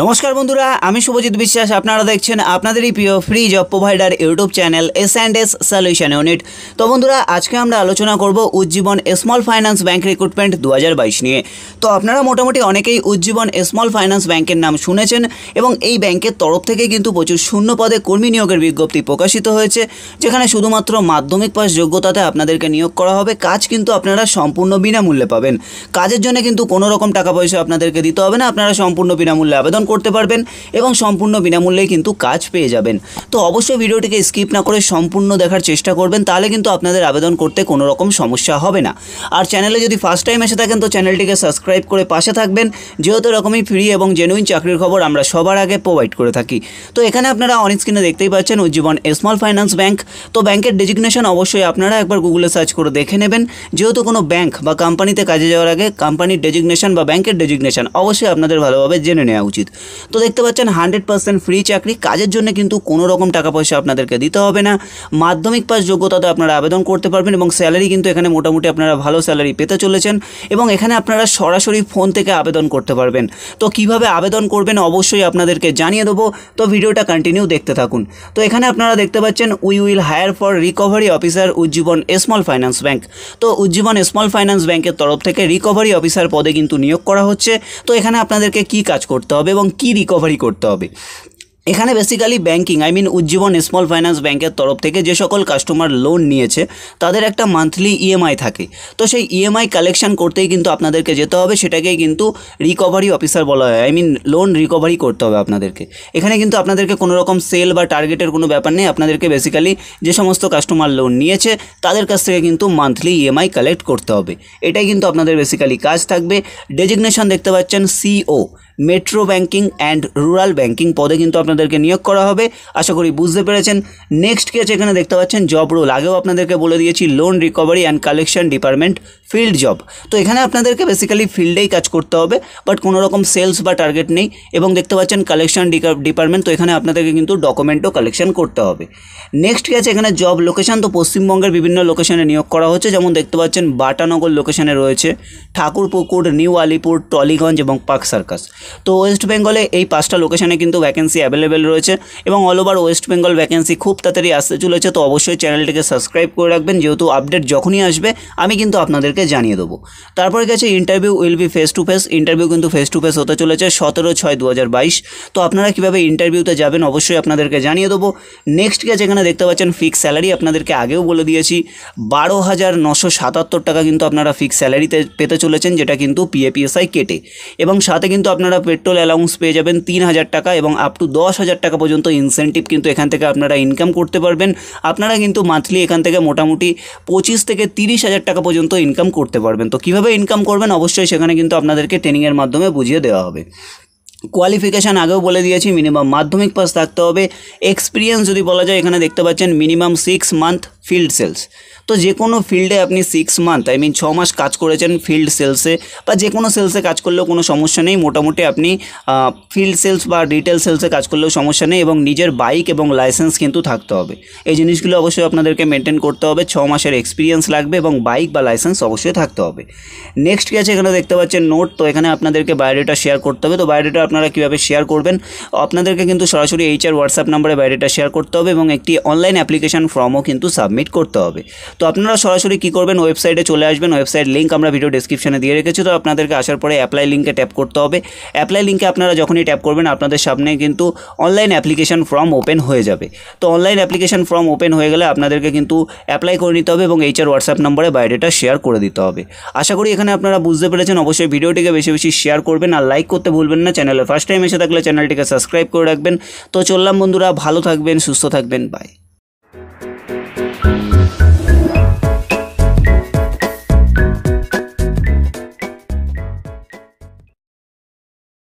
নমস্কার বন্ধুরা আমি শুভজিৎ বিশ্বাস আপনারা দেখছেন আপনাদেরই প্রিয় free job provider YouTube channel S and S solution unit তো বন্ধুরা আজকে আমরা আলোচনা করব Ujjivan small finance bank recruitment দু নিয়ে তো আপনারা মোটামুটি অনেকেই উজ্জীবন স্মল ফাইন্যান্স ব্যাংকের নাম শুনেছেন এবং এই ব্যাংকের তরফ থেকে কিন্তু প্রচুর শূন্য পদে কর্মী নিয়োগের বিজ্ঞপ্তি প্রকাশিত হয়েছে যেখানে শুধুমাত্র মাধ্যমিক পাশ যোগ্যতাতে আপনাদেরকে নিয়োগ করা হবে কাজ কিন্তু আপনারা সম্পূর্ণ বিনামূল্যে পাবেন কাজের জন্য কিন্তু কোনো রকম টাকা পয়সা আপনাদেরকে দিতে হবে না আপনারা সম্পূর্ণ বিনামূল্যে আবেদন আবেদন করতে পারবেন এবং সম্পূর্ণ বিনামূল্যে কিন্তু কাজ পেয়ে যাবেন তো অবশ্যই ভিডিওটিকে স্কিপ না করে সম্পূর্ণ দেখার চেষ্টা করবেন তাহলে কিন্তু আপনাদের আবেদন করতে কোনো রকম সমস্যা হবে না আর চ্যানেলে যদি ফার্স্ট টাইম এসে থাকেন তো চ্যানেলটিকে সাবস্ক্রাইব করে পাশে থাকবেন যেহেতু এরকমই ফ্রি এবং জেনুইন চাকরির খবর আমরা সবার আগে প্রোভাইড করে থাকি তো এখানে আপনারা অনেক স্ক্রিনে দেখতেই পাচ্ছেন উজ্জীবন স্মল ফাইন্যান্স ব্যাংক তো ব্যাংকের ডেজিগনেশন অবশ্যই আপনারা একবার গুগলে সার্চ করে দেখে নেবেন যেহেতু কোনো ব্যাংক বা কোম্পানিতে কাজে যাওয়ার আগে কোম্পানির ডেজিগনেশন বা ব্যাংকের ডেজিগনেশন অবশ্যই আপনাদের ভালোভাবে জেনে নেওয়া উচিত তো দেখতে পাচ্ছেন হান্ড্রেড পার্সেন্ট ফ্রি চাকরি কাজের জন্য কিন্তু কোনো রকম টাকা পয়সা আপনাদেরকে দিতে হবে না মাধ্যমিক পাস যোগ্যতাতে আপনারা আবেদন করতে পারবেন এবং স্যালারি কিন্তু এখানে মোটামুটি আপনারা ভালো স্যালারি পেতে চলেছেন এবং এখানে আপনারা সরাসরি ফোন থেকে আবেদন করতে পারবেন তো কিভাবে আবেদন করবেন অবশ্যই আপনাদেরকে জানিয়ে দেবো তো ভিডিওটা কন্টিনিউ দেখতে থাকুন তো এখানে আপনারা দেখতে পাচ্ছেন we will hire for recovery officer Ujjivan small finance bank তো উজ্জীবন স্মল ফাইন্যান্স ব্যাংকের তরফ থেকে রিকভারি অফিসার পদে কিন্তু নিয়োগ করা হচ্ছে তো এখানে আপনাদেরকে কি কাজ করতে হবে এবং এবং কি রিকভারি করতে হবে এখানে basically banking I mean Ujjivan small finance ব্যাংকের তরফ থেকে যে সকল কাস্টমার লোন নিয়েছে তাদের একটা মান্থলি ইএমআই e থাকে তো সেই ইএমআই e কালেকশন করতেই কিন্তু আপনাদেরকে যেতে হবে সেটাকেই কিন্তু রিকভারি অফিসার বলা হয় আই মিন লোন রিকভারি করতে হবে আপনাদেরকে এখানে কিন্তু আপনাদেরকে কোনো রকম সেল বা টার্গেটের কোনো ব্যাপার নেই আপনাদেরকে বেসিক্যালি যে সমস্ত কাস্টমার লোন নিয়েছে তাদের কাছ থেকে কিন্তু মান্থলি ইএমআই কালেক্ট করতে হবে এটাই কিন্তু আপনাদের বেসিক্যালি কাজ থাকবে ডেজিগনেশন দেখতে পাচ্ছেন CO metro banking and rural banking পদে কিন্তু আপনাদেরকে নিয়োগ করা হবে আশা করি বুঝতে পেরেছেন নেক্সট কেস এখানে দেখতে পাচ্ছেন জব রোল আগেও আপনাদেরকে বলে দিয়েছি loan recovery and collection department field job তো এখানে আপনাদেরকে বেসিক্যালি ফিল্ডেই কাজ করতে হবে বাট কোনো রকম সেলস বা টার্গেট নেই এবং দেখতে পাচ্ছেন কালেকশন ডিপার্টমেন্ট তো এখানে আপনাদেরকে কিন্তু ডকুমেন্টও কালেকশন করতে হবে নেক্সট কেস এখানে জব লোকেশান তো পশ্চিমবঙ্গের বিভিন্ন লোকেশনে নিয়োগ করা হচ্ছে যেমন দেখতে পাচ্ছেন বাটানগর লোকেশনে রয়েছে ঠাকুরপুকুর নিউ আলিপুর টলিগঞ্জ এবং পাক সার্কাস তো ওয়েস্ট বেঙ্গলে এই পাঁচটা লোকেশানে কিন্তু ভ্যাকেন্সি অ্যাভেলেবেল রয়েছে এবং all over West Bengal vacancy খুব তাড়াতাড়ি আসতে চলেছে তো অবশ্যই চ্যানেলটিকে সাবস্ক্রাইব করে রাখবেন যেহেতু আপডেট যখনই আসবে আমি কিন্তু আপনাদেরকে জানিয়ে দেবো তারপরে গেছে interview will be face to face interview কিন্তু ফেস টু ফেস হতে চলেছে সতেরো ছয় দু তো আপনারা কীভাবে ইন্টারভিউতে যাবেন অবশ্যই আপনাদেরকে জানিয়ে দেবো নেক্সট গেছে এখানে দেখতে পাচ্ছেন ফিক্স স্যালারি আপনাদেরকে আগেও বলে দিয়েছি বারো হাজার নশো সাতাত্তর টাকা কিন্তু আপনারা ফিক্স স্যালারিতে পেতে চলেছেন যেটা কিন্তু পিএপিএসআই কেটে এবং সাথে কিন্তু আপনারা আপনারা পেট্রোল অ্যালাউন্স পেয়ে যাবেন তিন হাজার টাকা এবং আপ টু দশ হাজার টাকা পর্যন্ত ইনসেন্টিভ কিন্তু এখান থেকে আপনারা ইনকাম করতে পারবেন আপনারা কিন্তু মান্থলি এখান থেকে মোটামুটি পঁচিশ থেকে তিরিশ হাজার টাকা পর্যন্ত ইনকাম করতে পারবেন তো কীভাবে ইনকাম করবেন অবশ্যই সেখানে কিন্তু আপনাদেরকে ট্রেনিংয়ের মাধ্যমে বুঝিয়ে দেওয়া হবে কোয়ালিফিকেশান আগেও বলে দিয়েছি মিনিমাম মাধ্যমিক পাস থাকতে হবে এক্সপিরিয়েন্স যদি বলা যায় এখানে দেখতে পাচ্ছেন minimum six month field sales তো যে কোনো ফিল্ডে আপনি সিক্স মান্থ আই মিন ছ মাস কাজ করেছেন ফিল্ড সেলসে বা যে কোনো সেলসে কাজ করলেও কোনো সমস্যা নেই মোটামুটি আপনি ফিল্ড সেলস বা রিটেল সেলসে কাজ করলেও সমস্যা নেই এবং নিজের বাইক এবং লাইসেন্স কিন্তু থাকতে হবে এই জিনিসগুলো অবশ্যই আপনাদেরকে মেনটেন করতে হবে ছ মাসের এক্সপিরিয়েন্স লাগবে এবং বাইক বা লাইসেন্স অবশ্যই থাকতে হবে নেক্সট কি আছে এখানে দেখতে পাচ্ছেন নোট তো এখানে আপনাদেরকে বায়োডেটা শেয়ার করতে হবে তো বায়োডেটা আপনারা কীভাবে শেয়ার করবেন আপনাদেরকে কিন্তু সরাসরি এইচআর হোয়াটসঅ্যাপ নাম্বারে বায়োডেটা শেয়ার করতে হবে এবং একটি অনলাইন অ্যাপ্লিকেশন ফর্মও কিন্তু সাব সাবমিট করতে হবে তো আপনারা সরাসরি কী করবেন ওয়েবসাইটে চলে আসবেন ওয়েবসাইট লিঙ্ক আমরা ভিডিও ডিসক্রিপশানে দিয়ে রেখেছি তো আপনাদেরকে আসার পরে অ্যাপ্লাই লিঙ্কে ট্যাপ করতে হবে অ্যাপ্লাই লিঙ্কে আপনারা যখনই ট্যাপ করবেন আপনাদের সামনে কিন্তু অনলাইন অ্যাপ্লিকেশন ফর্ম ওপেন হয়ে যাবে তো অনলাইন অ্যাপ্লিকেশন ফর্ম ওপেন হয়ে গেলে আপনাদেরকে কিন্তু অ্যাপ্লাই করে নিতে হবে এবং এইচআর হোয়াটসঅ্যাপ নম্বরে বায়োডেটা শেয়ার করে দিতে হবে আশা করি এখানে আপনারা বুঝতে পেরেছেন অবশ্যই ভিডিওটিকে বেশি বেশি শেয়ার করবেন আর লাইক করতে ভুলবেন না চ্যানেলে ফার্স্ট টাইম এসে থাকলে চ্যানেলটিকে সাবস্ক্রাইব করে রাখবেন তো চললাম বন্ধুরা ভালো থাকবেন সুস্থ থাকবেন বাই